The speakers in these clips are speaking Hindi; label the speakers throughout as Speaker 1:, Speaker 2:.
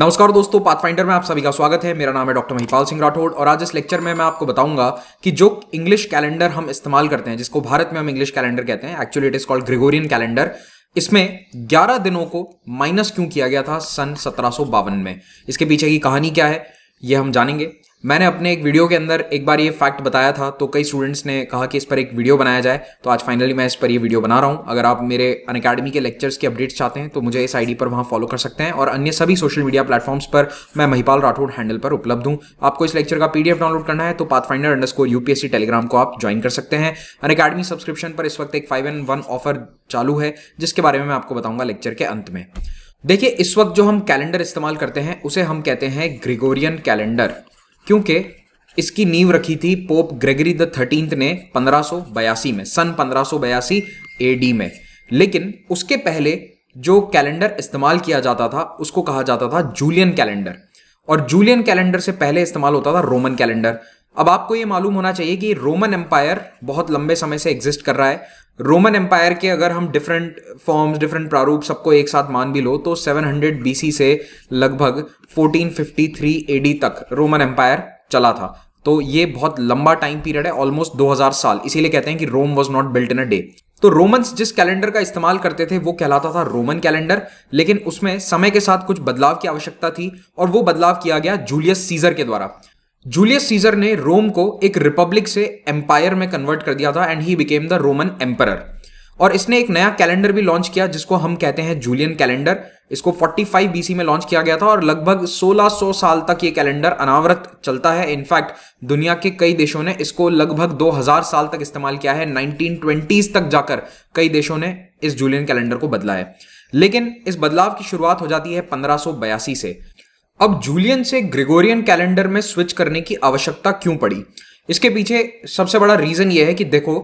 Speaker 1: नमस्कार दोस्तों पाथफाइंडर में आप सभी का स्वागत है मेरा नाम है डॉक्टर महिपाल सिंह राठौड़ और आज इस लेक्चर में मैं आपको बताऊंगा कि जो इंग्लिश कैलेंडर हम इस्तेमाल करते हैं जिसको भारत में हम इंग्लिश कैलेंडर कहते हैं actually it is called Gregorian calendar इसमें 11 दिनों को माइनस क्यों किया गया था सन सत्रह में इसके पीछे की कहानी क्या है ये हम जानेंगे मैंने अपने एक वीडियो के अंदर एक बार ये फैक्ट बताया था तो कई स्टूडेंट्स ने कहा कि इस पर एक वीडियो बनाया जाए तो आज फाइनली मैं इस पर ये वीडियो बना रहा हूँ अगर आप मेरे अन के लेक्चर्स के अपडेट्स चाहते हैं तो मुझे इस आईडी पर वहाँ फॉलो कर सकते हैं और अन्य सभी सोशल मीडिया प्लेटफॉर्म्स पर मैं महिपाल राठौड़ हैंडल पर उपलब्ध हूँ आपको इस लेक्चर का पीडीएफ डाउनलोड करना है तो पाथ फाइंडर यूपीएससी टेलीग्राम को आप ज्वाइन कर सकते हैं अन सब्सक्रिप्शन पर इस वक्त एक फाइव एंड वन ऑफर चालू है जिसके बारे में मैं आपको बताऊंगा लेक्चर के अंत में देखिए इस वक्त जो हम कैलेंडर इस्तेमाल करते हैं उसे हम कहते हैं ग्रिगोरियन कैलेंडर क्योंकि इसकी नींव रखी थी पोप ग्रेगरी द थर्टींथ ने पंद्रह में सन पंद्रह एडी में लेकिन उसके पहले जो कैलेंडर इस्तेमाल किया जाता था उसको कहा जाता था जूलियन कैलेंडर और जूलियन कैलेंडर से पहले इस्तेमाल होता था रोमन कैलेंडर अब आपको ये मालूम होना चाहिए कि रोमन एम्पायर बहुत लंबे समय से एग्जिस्ट कर रहा है रोमन एम्पायर के अगर हम डिफरेंट फॉर्म्स डिफरेंट प्रारूप सबको एक साथ मान भी लो तो 700 बीसी से लगभग 1453 एडी तक रोमन एम्पायर चला था तो ये बहुत लंबा टाइम पीरियड है ऑलमोस्ट 2000 साल इसीलिए कहते हैं कि Rome was not built in a day तो रोमन्स जिस कैलेंडर का इस्तेमाल करते थे वो कहलाता था रोमन कैलेंडर लेकिन उसमें समय के साथ कुछ बदलाव की आवश्यकता थी और वो बदलाव किया गया जूलियस सीजर के द्वारा जूलियस सीजर ने रोम को एक रिपब्लिक से एम्पायर में कन्वर्ट कर दिया था and he became the Roman emperor और इसने एक नया कैलेंडर भी लॉन्च किया जिसको हम कहते हैं जूलियन कैलेंडर इसको 45 बीसी में लॉन्च किया गया था और लगभग 1600 साल तक ये कैलेंडर अनावरत चलता है इनफैक्ट दुनिया के कई देशों ने इसको लगभग 2000 साल तक इस्तेमाल किया है नाइनटीन तक जाकर कई देशों ने इस जूलियन कैलेंडर को बदला है लेकिन इस बदलाव की शुरुआत हो जाती है पंद्रह से अब जूलियन से ग्रेगोरियन कैलेंडर में स्विच करने की आवश्यकता क्यों पड़ी इसके पीछे सबसे बड़ा रीजन यह है कि देखो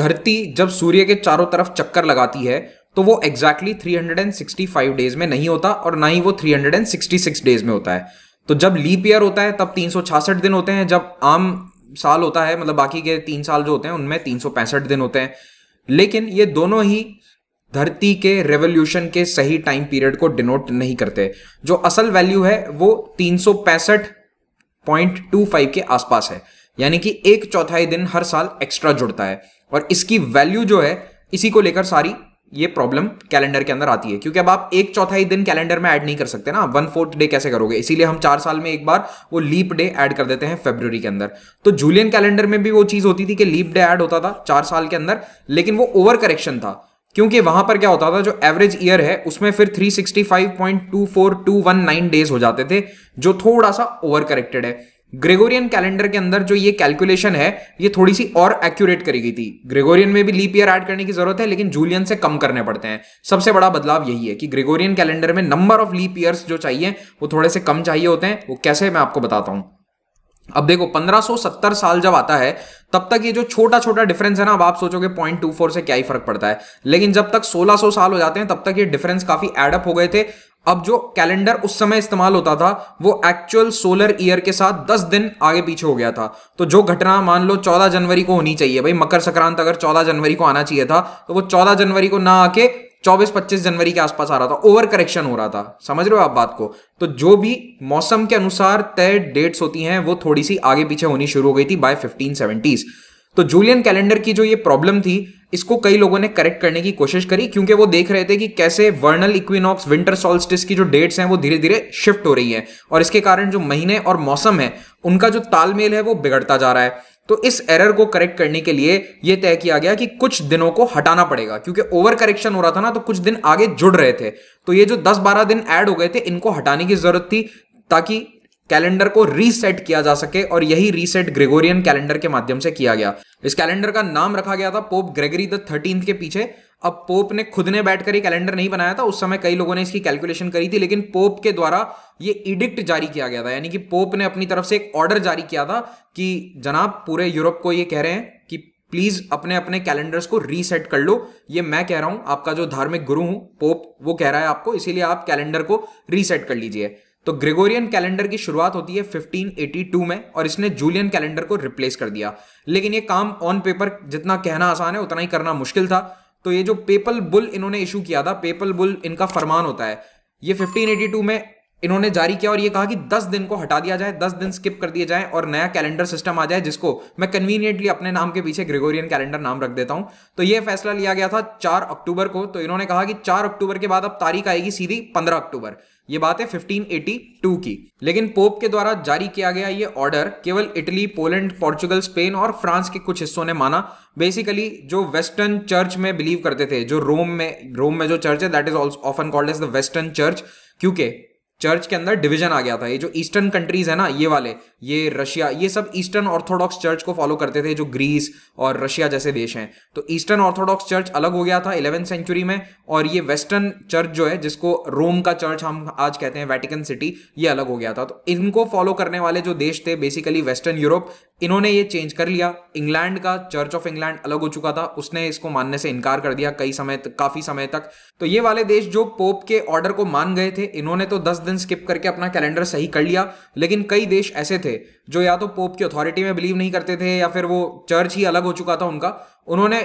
Speaker 1: धरती जब सूर्य के चारों तरफ चक्कर लगाती है तो वो एग्जैक्टली exactly 365 डेज में नहीं होता और ना ही वो 366 डेज में होता है तो जब लीप ईयर होता है तब तीन दिन होते हैं जब आम साल होता है मतलब बाकी के तीन साल जो होते हैं उनमें तीन दिन होते हैं लेकिन ये दोनों ही धरती के रेवोल्यूशन के सही टाइम पीरियड को डिनोट नहीं करते जो असल वैल्यू है वो तीन के आसपास है यानी कि एक चौथाई दिन हर साल एक्स्ट्रा जुड़ता है और इसकी वैल्यू जो है इसी को लेकर सारी ये प्रॉब्लम कैलेंडर के अंदर आती है क्योंकि अब आप एक चौथाई दिन कैलेंडर में ऐड नहीं कर सकते ना वन फोर्थ डे कैसे करोगे इसीलिए हम चार साल में एक बार वो लीप डे ऐड कर देते हैं फेब्रवरी के अंदर तो जूलियन कैलेंडर में भी वो चीज़ होती थी कि लीप डे ऐड होता था चार साल के अंदर लेकिन वो ओवर करेक्शन था क्योंकि वहां पर क्या होता था जो एवरेज ईयर है उसमें फिर 365.24219 डेज हो जाते थे जो थोड़ा सा ओवर करेक्टेड है ग्रेगोरियन कैलेंडर के अंदर जो ये कैलकुलेशन है ये थोड़ी सी और एक्यूरेट करी गई थी ग्रेगोरियन में भी लीप ईयर ऐड करने की जरूरत है लेकिन जूलियन से कम करने पड़ते हैं सबसे बड़ा बदलाव यही है कि ग्रेगोरियन कैलेंडर में नंबर ऑफ लीप ईयर्स जो चाहिए वो थोड़े से कम चाहिए होते हैं वो कैसे मैं आपको बताता हूं अब देखो 1570 साल जब आता है तब तक ये जो छोटा छोटा डिफरेंस है ना अब आप सोचोगे पॉइंट टू फोर से क्या ही फर्क पड़ता है लेकिन जब तक 1600 साल हो जाते हैं तब तक ये डिफरेंस काफी एडअप हो गए थे अब जो कैलेंडर उस समय इस्तेमाल होता था वो एक्चुअल सोलर ईयर के साथ 10 दिन आगे पीछे हो गया था तो जो घटना मान लो 14 जनवरी को होनी चाहिए भाई मकर संक्रांत अगर 14 जनवरी को आना चाहिए था तो वो 14 जनवरी को ना आके चौबीस पच्चीस जनवरी के आसपास आ रहा था ओवर करेक्शन हो रहा था समझ रहे हो आप बात को तो जो भी मौसम के अनुसार तय डेट्स होती हैं वो थोड़ी सी आगे पीछे होनी शुरू हो गई थी बाय फिफ्टीन सेवेंटीज तो जूलियन कैलेंडर की जो ये प्रॉब्लम थी इसको कई लोगों ने करेक्ट करने की कोशिश करी क्योंकि वो देख रहे थे कि कैसे वर्नल इक्विनॉक्स विंटर सॉल्स्टिस की जो डेट्स हैं वो धीरे धीरे शिफ्ट हो रही है और इसके कारण जो महीने और मौसम है उनका जो तालमेल है वो बिगड़ता जा रहा है तो इस एरर को करेक्ट करने के लिए यह तय किया गया कि कुछ दिनों को हटाना पड़ेगा क्योंकि ओवर करेक्शन हो रहा था ना तो कुछ दिन आगे जुड़ रहे थे तो ये जो 10-12 दिन ऐड हो गए थे इनको हटाने की जरूरत थी ताकि कैलेंडर को रीसेट किया जा सके और यही रीसेट ग्रेगोरियन कैलेंडर के माध्यम से किया गया इस कैलेंडर का नाम रखा गया था पोप ग्रेगरी द थर्टींथ के पीछे अब पोप ने खुद ने बैठकर ये कैलेंडर नहीं बनाया था उस समय कई लोगों ने इसकी कैलकुलेशन करी थी लेकिन पोप के द्वारा ये इडिक्ट जारी किया गया था यानी कि पोप ने अपनी तरफ से एक ऑर्डर जारी किया था कि जनाब पूरे यूरोप को ये कह रहे हैं कि प्लीज अपने अपने कैलेंडर्स को रीसेट कर लो ये मैं कह रहा हूं आपका जो धार्मिक गुरु हूं पोप वो कह रहा है आपको इसीलिए आप कैलेंडर को रीसेट कर लीजिए तो ग्रेगोरियन कैलेंडर की शुरुआत होती है 1582 में और इसने जूलियन कैलेंडर को रिप्लेस कर दिया लेकिन ये काम ऑन पेपर जितना कहना आसान है उतना ही करना मुश्किल था तो ये जो पेपल बुल इन्होंने इशू किया था पेपल बुल इनका फरमान होता है ये 1582 में इन्होंने जारी किया और ये कहा कि 10 दिन को हटा दिया जाए 10 दिन स्किप कर दिए जाए और नया कैलेंडर सिस्टम आ जाए जिसको मैं कन्वीनियंटली अपने नाम के पीछे ग्रेगोरियन कैलेंडर नाम रख देता हूं तो ये फैसला लिया गया था 4 अक्टूबर को तो इन्होंने कहा कि 4 अक्टूबर के बाद अब तारीख आएगी सीधी 15 अक्टूबर ये बात है फिफ्टीन की लेकिन पोप के द्वारा जारी किया गया ये ऑर्डर केवल इटली पोलैंड पोर्चुगल स्पेन और फ्रांस के कुछ हिस्सों ने माना बेसिकली जो वेस्टर्न चर्च में बिलीव करते थे जो रोम में रोम में जो चर्च है that is also often called as the western church क्योंकि चर्च के अंदर डिवीजन आ गया था ये जो ईस्टर्न कंट्रीज है ना ये वाले ये रशिया ये सब ईस्टर्न ऑर्थोडॉक्स चर्च को फॉलो करते थे जो ग्रीस और रशिया जैसे देश हैं तो ईस्टर्न ऑर्थोडॉक्स चर्च अलग हो गया था इलेवेंथ सेंचुरी में और ये वेस्टर्न चर्च जो है जिसको रोम का चर्च हम आज कहते हैं वेटिकन सिटी ये अलग हो गया था तो इनको फॉलो करने वाले जो देश थे बेसिकली वेस्टर्न यूरोप इन्होंने ये चेंज कर लिया इंग्लैंड का चर्च ऑफ इंग्लैंड अलग हो चुका था उसने इसको मानने से इनकार कर दिया कई समय तक काफी समय तक तो ये वाले देश जो पोप के ऑर्डर को मान गए थे इन्होंने तो दस दिन स्किप करके अपना कैलेंडर सही कर लिया लेकिन कई देश ऐसे थे जो या तो पोप की अथॉरिटी में बिलीव नहीं करते थे या फिर वो चर्च ही अलग हो चुका था उनका उन्होंने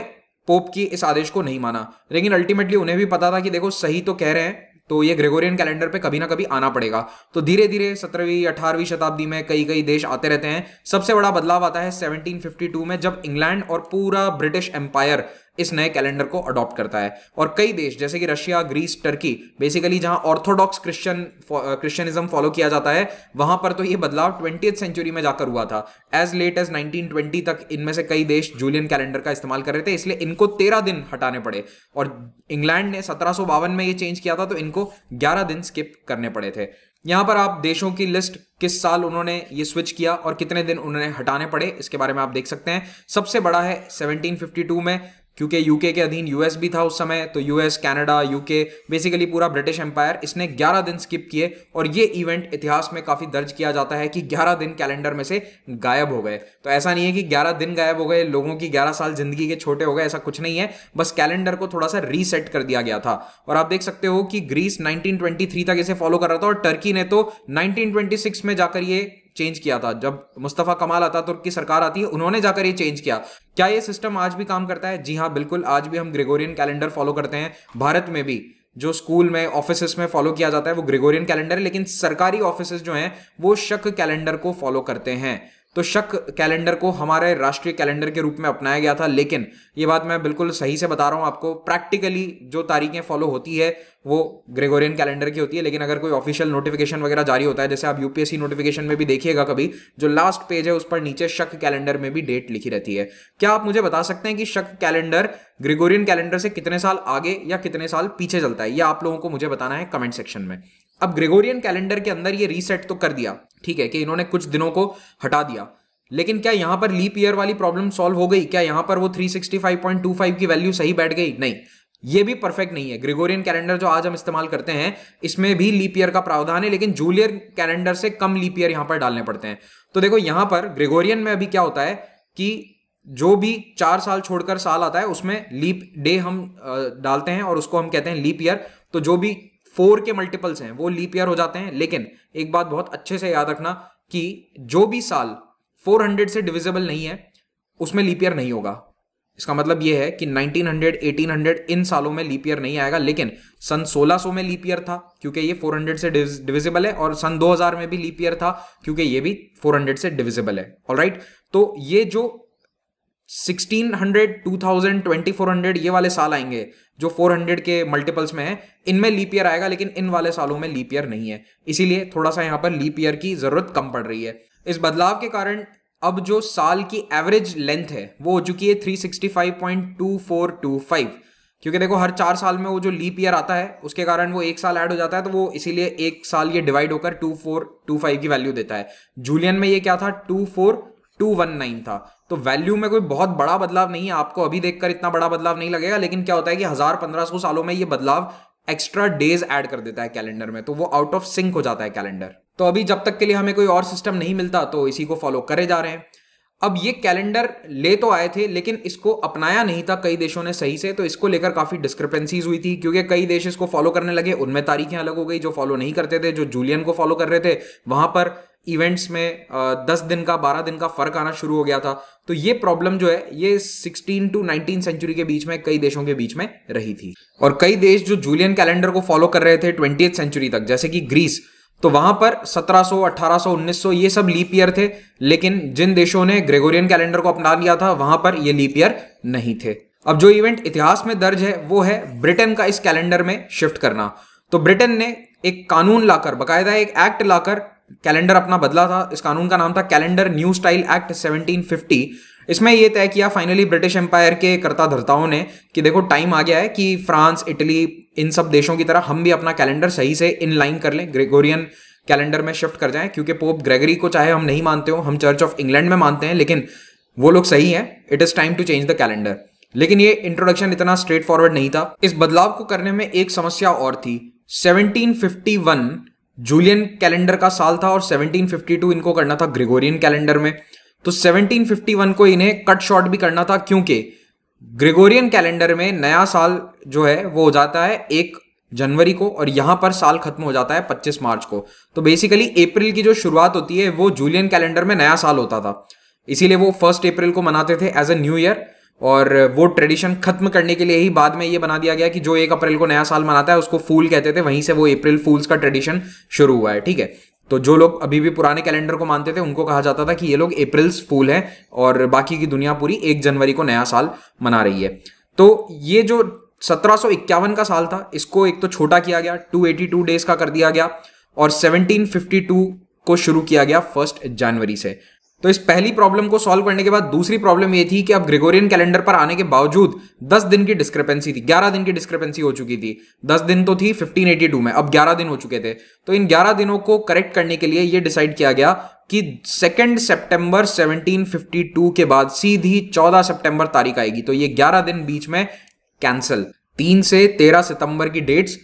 Speaker 1: पोप की इस आदेश को नहीं माना लेकिन अल्टीमेटली उन्हें भी पता था कि देखो सही तो कह रहे हैं तो ये ग्रेगोरियन कैलेंडर पे कभी ना कभी आना पड़ेगा तो धीरे धीरे सत्रहवीं अठारहवीं शताब्दी में कई कई देश आते रहते हैं सबसे बड़ा बदलाव आता है 1752 में जब इंग्लैंड और पूरा ब्रिटिश एम्पायर इस नए कैलेंडर को अडॉप्ट करता है और कई देश जैसे कि रशिया ग्रीस टर्की बेसिकली जहां ऑर्थोडॉक्स क्रिश्चियन क्रिश्चियनिज्म फॉलो किया जाता है वहां पर तो ये बदलाव ट्वेंटी सेंचुरी में जाकर हुआ था एज लेट एज नाइनटीन तक इनमें से कई देश जूलियन कैलेंडर का इस्तेमाल कर रहे थे इसलिए इनको तेरह दिन हटाने पड़े और इंग्लैंड ने सत्रह में ये चेंज किया था तो इनको ग्यारह दिन स्किप करने पड़े थे यहां पर आप देशों की लिस्ट किस साल उन्होंने ये स्विच किया और कितने दिन उन्होंने हटाने पड़े इसके बारे में आप देख सकते हैं सबसे बड़ा है 1752 में क्योंकि यूके के अधीन यूएस भी था उस समय तो यूएस कनाडा यूके बेसिकली पूरा ब्रिटिश एम्पायर इसने 11 दिन स्किप किए और ये इवेंट इतिहास में काफ़ी दर्ज किया जाता है कि 11 दिन कैलेंडर में से गायब हो गए तो ऐसा नहीं है कि 11 दिन गायब हो गए लोगों की 11 साल ज़िंदगी के छोटे हो गए ऐसा कुछ नहीं है बस कैलेंडर को थोड़ा सा रीसेट कर दिया गया था और आप देख सकते हो कि ग्रीस नाइनटीन तक इसे फॉलो कर रहा था और टर्की ने तो नाइनटीन में जाकर ये चेंज किया था जब मुस्तफ़ा कमाल आता तो की सरकार आती है उन्होंने जाकर ये चेंज किया क्या ये सिस्टम आज भी काम करता है जी हाँ बिल्कुल आज भी हम ग्रेगोरियन कैलेंडर फॉलो करते हैं भारत में भी जो स्कूल में ऑफिस में फॉलो किया जाता है वो ग्रेगोरियन कैलेंडर है लेकिन सरकारी ऑफिस जो हैं वो शक कैलेंडर को फॉलो करते हैं तो शक कैलेंडर को हमारे राष्ट्रीय कैलेंडर के रूप में अपनाया गया था लेकिन ये बात मैं बिल्कुल सही से बता रहा हूँ आपको प्रैक्टिकली जो तारीखें फॉलो होती है वो ग्रेगोरियन कैलेंडर की होती है लेकिन अगर कोई ऑफिशियल नोटिफिकेशन वगैरह जारी होता है जैसे आप यूपीएससी नोटिफिकेशन में भी देखिएगा कभी जो लास्ट पेज है उस पर नीचे शक कैलेंडर में भी डेट लिखी रहती है क्या आप मुझे बता सकते हैं कि शक कैलेंडर ग्रेगोरियन कैलेंडर से कितने साल आगे या कितने साल पीछे चलता है यह आप लोगों को मुझे बताना है कमेंट सेक्शन में अब ग्रेगोरियन कैलेंडर के अंदर ये रीसेट तो कर दिया ठीक है कि इन्होंने कुछ दिनों को हटा दिया लेकिन क्या यहां पर लीप ईयर वाली प्रॉब्लम सॉल्व हो गई क्या यहां पर वो 365.25 की वैल्यू सही बैठ गई नहीं ये भी परफेक्ट नहीं है ग्रिगोरियन कैलेंडर जो आज हम इस्तेमाल करते हैं इसमें भी लीप ईयर का प्रावधान है लेकिन जूलियर कैलेंडर से कम लीप ईयर यहां पर डालने पड़ते हैं तो देखो यहां पर ग्रिगोरियन में अभी क्या होता है कि जो भी चार साल छोड़कर साल आता है उसमें लीप डे हम डालते हैं और उसको हम कहते हैं लीप ईयर तो जो भी फोर के मल्टीपल्स हैं वो लीप ईयर हो जाते हैं लेकिन एक बात बहुत अच्छे से याद रखना कि जो भी साल 400 से डिविजिबल नहीं है उसमें लीप ईयर नहीं होगा इसका मतलब यह है कि 1900, 1800 इन सालों में लीप ईयर नहीं आएगा लेकिन सन 1600 में लीप ईयर था क्योंकि ये 400 से डिविजिबल है और सन 2000 में भी लीप ईयर था क्योंकि ये भी 400 से डिविजिबल है ऑलराइट तो ये जो 1600, 2000, 2400 ये वाले साल आएंगे जो 400 के मल्टीपल्स में है इनमें लीप ईयर आएगा लेकिन इन वाले सालों में लीप ईयर नहीं है इसीलिए थोड़ा सा यहाँ पर लीप ईयर की जरूरत कम पड़ रही है इस बदलाव के कारण अब जो साल की एवरेज लेंथ है वो हो चुकी है 365.2425 क्योंकि देखो हर चार साल में वो जो लीप ईयर आता है उसके कारण वो एक साल ऐड हो जाता है तो वो इसीलिए एक साल ये डिवाइड होकर 2425 की वैल्यू देता है जूलियन में ये क्या था फोर टू वन नाइन था तो वैल्यू में कोई बहुत बड़ा बदलाव नहीं है आपको अभी देखकर इतना बड़ा बदलाव नहीं लगेगा लेकिन क्या होता है कि हजार पंद्रह सौ सालों में ये बदलाव एक्स्ट्रा डेज ऐड कर देता है कैलेंडर में तो वो आउट ऑफ सिंक हो जाता है कैलेंडर तो अभी जब तक के लिए हमें कोई और सिस्टम नहीं मिलता तो इसी को फॉलो करे जा रहे हैं अब ये कैलेंडर ले तो आए थे लेकिन इसको अपनाया नहीं था कई देशों ने सही से तो इसको लेकर काफ़ी डिस्क्रिपेंसीज हुई थी क्योंकि कई देश इसको फॉलो करने लगे उनमें तारीखें अलग हो गई जो फॉलो नहीं करते थे जो जूलियन को फॉलो कर रहे थे वहां पर इवेंट्स में दस दिन का बारह दिन का फर्क आना शुरू हो गया था तो ये प्रॉब्लम जो है ये सिक्सटीन टू नाइनटीन सेंचुरी के बीच में कई देशों के बीच में रही थी और कई देश जो जूलियन कैलेंडर को फॉलो कर रहे थे ट्वेंटी सेंचुरी तक जैसे कि ग्रीस तो वहां पर 1700, 1800, 1900 ये सब लीप ईयर थे लेकिन जिन देशों ने ग्रेगोरियन कैलेंडर को अपना लिया था वहां पर ये लीप ईयर नहीं थे अब जो इवेंट इतिहास में दर्ज है वो है ब्रिटेन का इस कैलेंडर में शिफ्ट करना तो ब्रिटेन ने एक कानून लाकर बकायदा एक एक्ट लाकर कैलेंडर अपना बदला था इस कानून का नाम था कैलेंडर न्यू स्टाइल एक्ट 1750 इसमें यह तय किया फाइनली ब्रिटिश एम्पायर के कर्ता धर्ताओं ने कि देखो टाइम आ गया है कि फ्रांस इटली इन सब देशों की तरह हम भी अपना कैलेंडर सही से इन लाइन कर लें ग्रेगोरियन कैलेंडर में शिफ्ट कर जाएं क्योंकि पोप ग्रेगरी को चाहे हम नहीं मानते हो हम चर्च ऑफ इंग्लैंड में मानते हैं लेकिन वो लोग सही हैं it is time to change the calendar लेकिन ये इंट्रोडक्शन इतना स्ट्रेट फॉरवर्ड नहीं था इस बदलाव को करने में एक समस्या और थी 1751 जूलियन कैलेंडर का साल था और 1752 इनको करना था ग्रेगोरियन कैलेंडर में तो 1751 को इन्हें कट शॉर्ट भी करना था क्योंकि ग्रेगोरियन कैलेंडर में नया साल जो है वो हो जाता है एक जनवरी को और यहां पर साल खत्म हो जाता है 25 मार्च को तो बेसिकली अप्रैल की जो शुरुआत होती है वो जूलियन कैलेंडर में नया साल होता था इसीलिए वो फर्स्ट अप्रैल को मनाते थे एज ए न्यू ईयर और वो ट्रेडिशन खत्म करने के लिए ही बाद में ये बना दिया गया कि जो एक अप्रैल को नया साल मनाता है उसको फूल कहते थे वहीं से वो अप्रैल फूल्स का ट्रेडिशन शुरू हुआ है ठीक है तो जो लोग अभी भी पुराने कैलेंडर को मानते थे उनको कहा जाता था कि ये लोग अप्रैल्स फूल हैं और बाकी की दुनिया पूरी एक जनवरी को नया साल मना रही है तो ये जो सत्रह का साल था इसको एक तो छोटा किया गया 282 डेज का कर दिया गया और 1752 को शुरू किया गया फर्स्ट जनवरी से तो इस पहली प्रॉब्लम को सॉल्व करने के बाद दूसरी प्रॉब्लम ये थी कि अब ग्रेगोरियन कैलेंडर पर आने के बावजूद 10 दिन की डिस्क्रिपेंसी थी 11 दिन की डिस्क्रिपेंसी हो चुकी थी 10 दिन तो थी 1582 में अब 11 दिन हो चुके थे तो इन 11 दिनों को करेक्ट करने के लिए ये डिसाइड किया गया कि सेकेंड सितंबर सेवनटीन के बाद सीधी चौदह सेप्टेंबर तारीख आएगी तो ये ग्यारह दिन बीच में कैंसिल तीन से तेरह सितंबर की डेट्स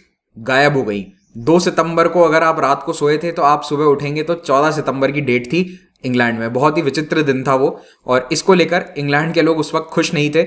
Speaker 1: गायब हो गई दो सितंबर को अगर आप रात को सोए थे तो आप सुबह उठेंगे तो चौदह सितंबर की डेट थी इंग्लैंड में बहुत ही विचित्र दिन था वो और इसको लेकर इंग्लैंड के लोग उस वक्त खुश नहीं थे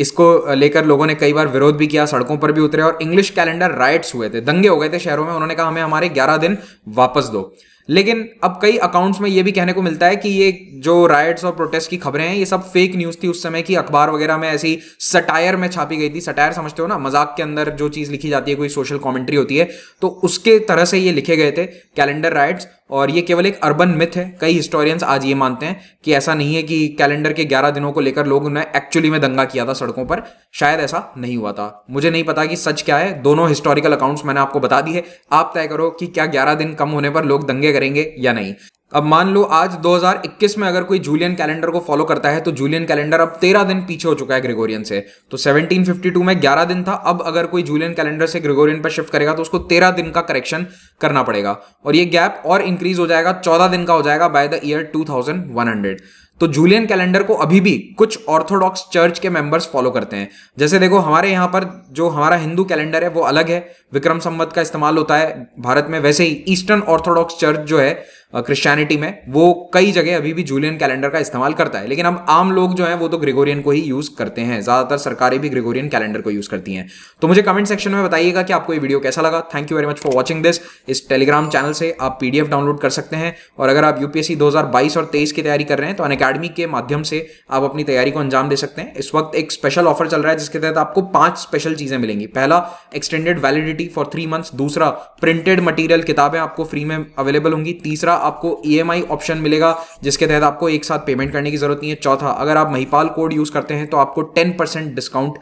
Speaker 1: इसको लेकर लोगों ने कई बार विरोध भी किया सड़कों पर भी उतरे और इंग्लिश कैलेंडर राइट्स हुए थे दंगे हो गए थे शहरों में उन्होंने कहा हमें हमारे ग्यारह दिन वापस दो लेकिन अब कई अकाउंट्स में ये भी कहने को मिलता है कि ये जो राइट्स और प्रोटेस्ट की खबरें हैं ये सब फेक न्यूज़ थी उस समय की अखबार वगैरह में ऐसी सटायर में छापी गई थी सटायर समझते हो ना मजाक के अंदर जो चीज़ लिखी जाती है कोई सोशल कॉमेंट्री होती है तो उसके तरह से ये लिखे गए थे कैलेंडर राइट्स और ये केवल एक अर्बन मिथ है कई हिस्टोरियंस आज ये मानते हैं कि ऐसा नहीं है कि कैलेंडर के ग्यारह दिनों को लेकर लोग ने एक्चुअली में दंगा किया था सड़कों पर शायद ऐसा नहीं हुआ था मुझे नहीं पता कि सच क्या है दोनों हिस्टोरिकल अकाउंट्स मैंने आपको बता दी है आप तय करो कि क्या ग्यारह दिन कम होने पर लोग दंगे करेंगे या नहीं अब मान लो आज 2021 में अगर कोई जूलियन कैलेंडर को फॉलो करता है तो जूलियन कैलेंडर अब 13 दिन पीछे हो चुका है ग्रेगोरियन से तो 1752 में 11 दिन था अब अगर कोई जूलियन कैलेंडर से ग्रेगोरियन पर शिफ्ट करेगा तो उसको 13 दिन का करेक्शन करना पड़ेगा और ये गैप और इंक्रीज हो जाएगा 14 दिन का हो जाएगा बाय द ईयर 2100 तो जूलियन कैलेंडर को अभी भी कुछ ऑर्थोडॉक्स चर्च के मेंबर्स फॉलो करते हैं जैसे देखो हमारे यहाँ पर जो हमारा हिंदू कैलेंडर है वो अलग है विक्रम संवत का इस्तेमाल होता है भारत में वैसे ही ईस्टर्न ऑर्थोडॉक्स चर्च जो है क्रिश्चियनिटी में वो कई जगह अभी भी जूलियन कैलेंडर का इस्तेमाल करता है लेकिन अब आम लोग जो हैं वो तो ग्रेगोरियन को ही यूज़ करते हैं ज़्यादातर सरकारें भी ग्रेगोरियन कैलेंडर को यूज़ करती हैं तो मुझे कमेंट सेक्शन में बताइएगा कि आपको ये वीडियो कैसा लगा thank you very much for watching this इस टेलीग्राम चैनल से आप पी डाउनलोड कर सकते हैं और अगर आप यूपीएससी दो और तेईस की तैयारी कर रहे हैं तो अन के माध्यम से आप अपनी तैयारी को अंजाम दे सकते हैं इस वक्त एक स्पेशल ऑफर चल रहा है जिसके तहत आपको पांच स्पेशल चीज़ें मिलेंगी पहला extended validity for three months दूसरा प्रिंटेड मटेरियल किताबें आपको फ्री में अवेलेबल होंगी तीसरा आपको ई e ऑप्शन मिलेगा जिसके तहत आपको एक साथ पेमेंट करने की जरूरत नहीं है चौथा अगर आप महिपाल कोड यूज करते हैं तो आपको टेन डिस्काउंट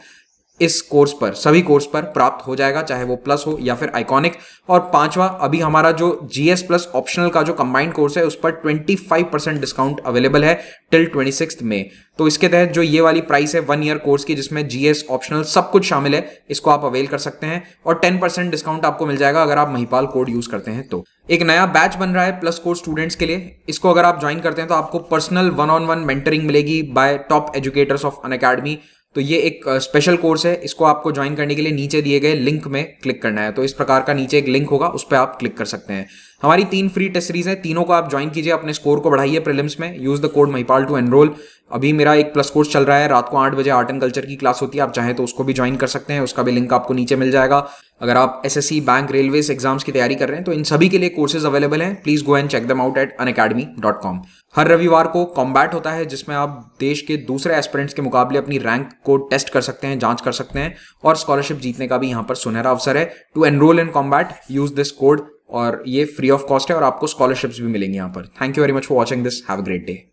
Speaker 1: इस कोर्स पर सभी कोर्स पर प्राप्त हो जाएगा चाहे वो प्लस हो या फिर आइकॉनिक और पांचवा अभी हमारा जो जीएस प्लस ऑप्शनल का जो कंबाइंड कोर्स है उस पर 25 परसेंट डिस्काउंट अवेलेबल है टिल सिक्स में तो इसके तहत जो ये वाली प्राइस है वन ईयर कोर्स की जिसमें जीएस ऑप्शनल सब कुछ शामिल है इसको आप अवेल कर सकते हैं और टेन परसेंट डिस्काउंट आपको मिल जाएगा अगर आप महिपाल कोड यूज करते हैं तो एक नया बैच बन रहा है प्लस कोर्स स्टूडेंट्स के लिए इसको अगर आप ज्वाइन करते हैं तो आपको personal one on one mentoring मिलेगी by top educators of Unacademy तो ये एक स्पेशल कोर्स है इसको आपको ज्वाइन करने के लिए नीचे दिए गए लिंक में क्लिक करना है तो इस प्रकार का नीचे एक लिंक होगा उस पर आप क्लिक कर सकते हैं हमारी तीन फ्री टेस्ट सीरीज है तीनों को आप ज्वाइन कीजिए अपने स्कोर को बढ़ाइए प्रिलिम्स में use the code Mahipal to enroll अभी मेरा एक प्लस कोर्स चल रहा है रात को आठ बजे आर्ट एंड कल्चर की क्लास होती है आप चाहें तो उसको भी ज्वाइन कर सकते हैं उसका भी लिंक आपको नीचे मिल जाएगा अगर आप S S C bank railway exams की तैयारी कर रहे हैं तो इन सभी के लिए कोर्सेज अवेलेबल हैं please go and check them out at Unacademy dot com हर रविवार को कॉम्बैट होता है जिसमें आप देश के दूसरे एस्पिरेंट्स के मुकाबले अपनी रैंक को टेस्ट कर सकते हैं जांच कर सकते हैं और स्कॉलरशिप जीतने का भी यहाँ पर सुनहरा अवसर है to enroll in combat use this code और ये फ्री ऑफ कॉस्ट है और आपको स्कॉलरशिप्स भी मिलेंगी यहाँ पर thank you very much for watching this have great day